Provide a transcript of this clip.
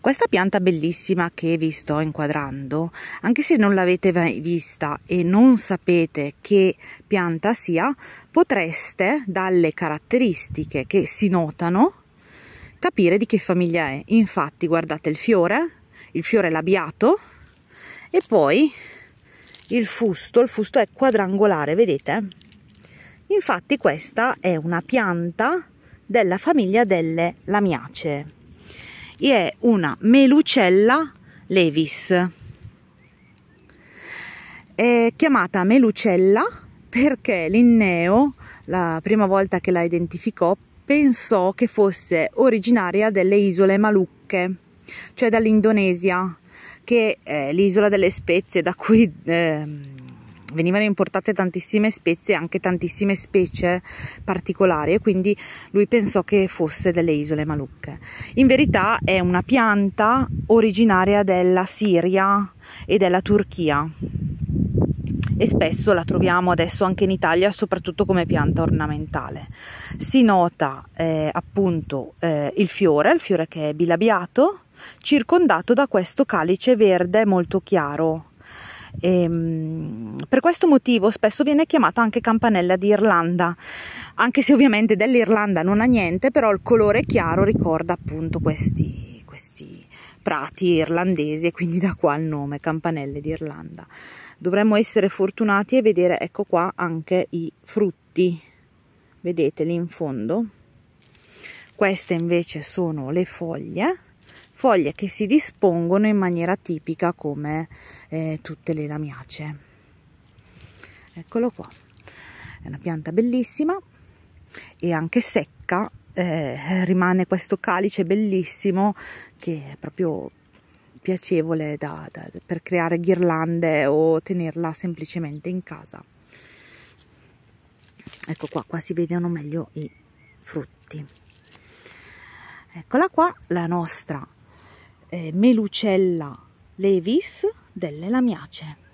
Questa pianta bellissima che vi sto inquadrando, anche se non l'avete mai vista e non sapete che pianta sia, potreste dalle caratteristiche che si notano capire di che famiglia è. Infatti guardate il fiore, il fiore labiato e poi il fusto, il fusto è quadrangolare, vedete? Infatti questa è una pianta della famiglia delle lamiacee è una melucella levis è chiamata melucella perché Linneo la prima volta che la identificò pensò che fosse originaria delle isole Malucche cioè dall'Indonesia che è l'isola delle spezie da cui eh, venivano importate tantissime spezie anche tantissime specie particolari e quindi lui pensò che fosse delle isole Malucche in verità è una pianta originaria della Siria e della Turchia e spesso la troviamo adesso anche in Italia soprattutto come pianta ornamentale. Si nota eh, appunto eh, il fiore, il fiore che è bilabiato, circondato da questo calice verde molto chiaro e, ehm, per questo motivo spesso viene chiamata anche campanella d'Irlanda, anche se ovviamente dell'Irlanda non ha niente, però il colore chiaro ricorda appunto questi, questi prati irlandesi e quindi da qua il nome, campanelle d'Irlanda. Dovremmo essere fortunati e vedere, ecco qua, anche i frutti, vedete lì in fondo. Queste invece sono le foglie foglie che si dispongono in maniera tipica come eh, tutte le lamiace. Eccolo qua, è una pianta bellissima e anche secca, eh, rimane questo calice bellissimo che è proprio piacevole da, da, per creare ghirlande o tenerla semplicemente in casa. Ecco qua, qua si vedono meglio i frutti. Eccola qua la nostra eh, Melucella levis delle lamiace.